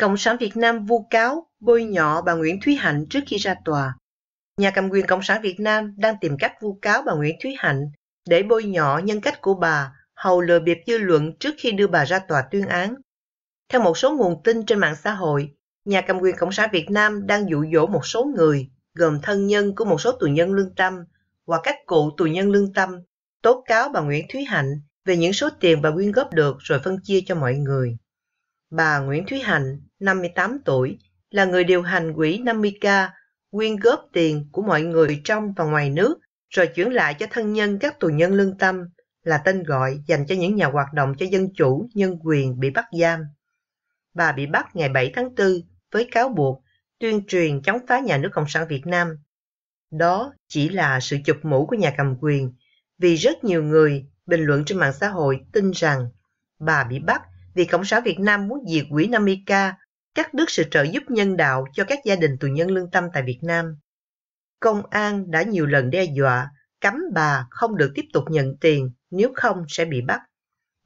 Cộng sản Việt Nam vu cáo, bôi nhọ bà Nguyễn Thúy Hạnh trước khi ra tòa. Nhà cầm quyền Cộng sản Việt Nam đang tìm cách vu cáo bà Nguyễn Thúy Hạnh để bôi nhọ nhân cách của bà, hầu lừa bịp dư luận trước khi đưa bà ra tòa tuyên án. Theo một số nguồn tin trên mạng xã hội, nhà cầm quyền Cộng sản Việt Nam đang dụ dỗ một số người, gồm thân nhân của một số tù nhân lương tâm và các cụ tù nhân lương tâm, tố cáo bà Nguyễn Thúy Hạnh về những số tiền bà quyên góp được rồi phân chia cho mọi người. Bà Nguyễn Thúy Hạnh, 58 tuổi, là người điều hành quỹ 50K, quyên góp tiền của mọi người trong và ngoài nước rồi chuyển lại cho thân nhân các tù nhân lương tâm là tên gọi dành cho những nhà hoạt động cho dân chủ, nhân quyền bị bắt giam. Bà bị bắt ngày 7 tháng 4 với cáo buộc tuyên truyền chống phá nhà nước Cộng sản Việt Nam. Đó chỉ là sự chụp mũ của nhà cầm quyền, vì rất nhiều người bình luận trên mạng xã hội tin rằng bà bị bắt vì Cộng sản Việt Nam muốn diệt quỹ 50K, cắt đứt sự trợ giúp nhân đạo cho các gia đình tù nhân lương tâm tại Việt Nam. Công an đã nhiều lần đe dọa, cấm bà không được tiếp tục nhận tiền, nếu không sẽ bị bắt.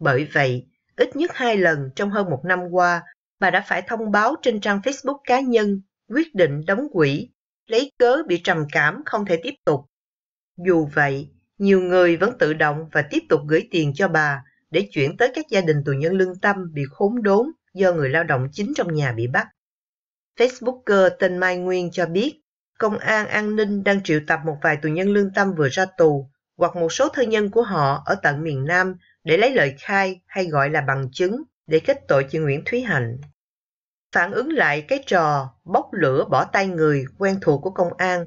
Bởi vậy, ít nhất hai lần trong hơn một năm qua, bà đã phải thông báo trên trang Facebook cá nhân quyết định đóng quỹ, lấy cớ bị trầm cảm không thể tiếp tục. Dù vậy, nhiều người vẫn tự động và tiếp tục gửi tiền cho bà để chuyển tới các gia đình tù nhân lương tâm bị khốn đốn do người lao động chính trong nhà bị bắt. Facebooker tên Mai Nguyên cho biết, công an an ninh đang triệu tập một vài tù nhân lương tâm vừa ra tù hoặc một số thân nhân của họ ở tận miền Nam để lấy lời khai hay gọi là bằng chứng để kết tội chị Nguyễn Thúy Hạnh. Phản ứng lại cái trò bốc lửa bỏ tay người quen thuộc của công an,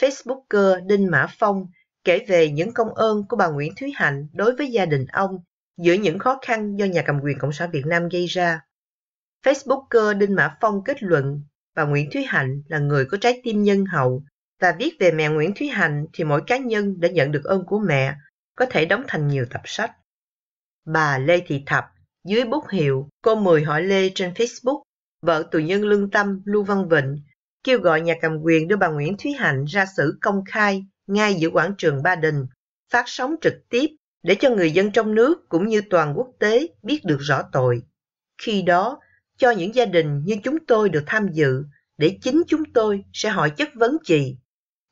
Facebooker Đinh Mã Phong kể về những công ơn của bà Nguyễn Thúy Hạnh đối với gia đình ông giữa những khó khăn do nhà cầm quyền Cộng sản Việt Nam gây ra. Facebooker Đinh Mã Phong kết luận bà Nguyễn Thúy Hạnh là người có trái tim nhân hậu và viết về mẹ Nguyễn Thúy Hạnh thì mỗi cá nhân đã nhận được ơn của mẹ có thể đóng thành nhiều tập sách. Bà Lê Thị Thập dưới bút hiệu Cô Mười Hỏi Lê trên Facebook, vợ tù nhân lương tâm Lưu Văn Vịnh kêu gọi nhà cầm quyền đưa bà Nguyễn Thúy Hạnh ra xử công khai ngay giữa quảng trường Ba Đình, phát sóng trực tiếp để cho người dân trong nước cũng như toàn quốc tế biết được rõ tội. Khi đó, cho những gia đình như chúng tôi được tham dự để chính chúng tôi sẽ hỏi chất vấn chị.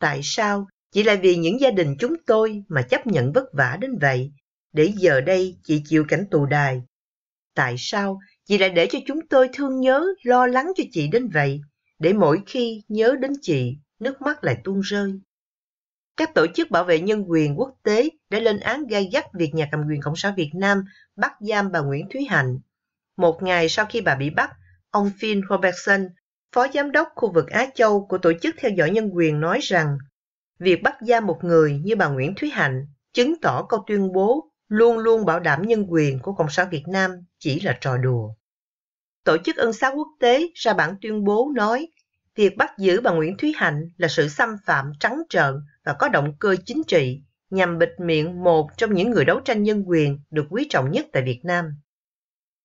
Tại sao chỉ là vì những gia đình chúng tôi mà chấp nhận vất vả đến vậy, để giờ đây chị chịu cảnh tù đài? Tại sao chị lại để cho chúng tôi thương nhớ, lo lắng cho chị đến vậy, để mỗi khi nhớ đến chị, nước mắt lại tuôn rơi? Các tổ chức bảo vệ nhân quyền quốc tế đã lên án gay gắt việc nhà cầm quyền Cộng sản Việt Nam bắt giam bà Nguyễn Thúy Hạnh. Một ngày sau khi bà bị bắt, ông Finn Robertson, phó giám đốc khu vực Á Châu của Tổ chức Theo dõi Nhân quyền nói rằng việc bắt giam một người như bà Nguyễn Thúy Hạnh chứng tỏ câu tuyên bố luôn luôn bảo đảm nhân quyền của Cộng sản Việt Nam chỉ là trò đùa. Tổ chức Ân xá Quốc tế ra bản tuyên bố nói Việc bắt giữ bà Nguyễn Thúy Hạnh là sự xâm phạm trắng trợn và có động cơ chính trị nhằm bịt miệng một trong những người đấu tranh nhân quyền được quý trọng nhất tại Việt Nam.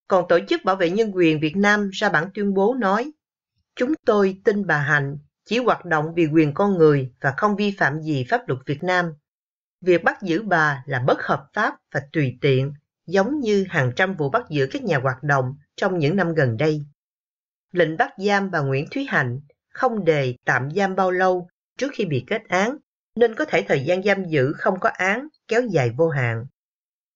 Còn Tổ chức Bảo vệ Nhân quyền Việt Nam ra bản tuyên bố nói Chúng tôi tin bà Hạnh chỉ hoạt động vì quyền con người và không vi phạm gì pháp luật Việt Nam. Việc bắt giữ bà là bất hợp pháp và tùy tiện, giống như hàng trăm vụ bắt giữ các nhà hoạt động trong những năm gần đây. Lệnh bắt giam bà Nguyễn Thúy Hạnh không đề tạm giam bao lâu trước khi bị kết án, nên có thể thời gian giam giữ không có án kéo dài vô hạn.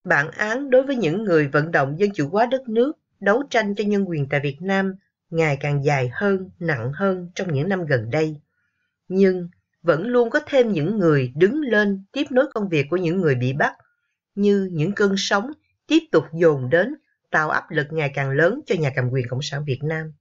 Bản án đối với những người vận động dân chủ hóa đất nước, đấu tranh cho nhân quyền tại Việt Nam ngày càng dài hơn, nặng hơn trong những năm gần đây. Nhưng vẫn luôn có thêm những người đứng lên tiếp nối công việc của những người bị bắt, như những cơn sóng tiếp tục dồn đến tạo áp lực ngày càng lớn cho nhà cầm quyền Cộng sản Việt Nam.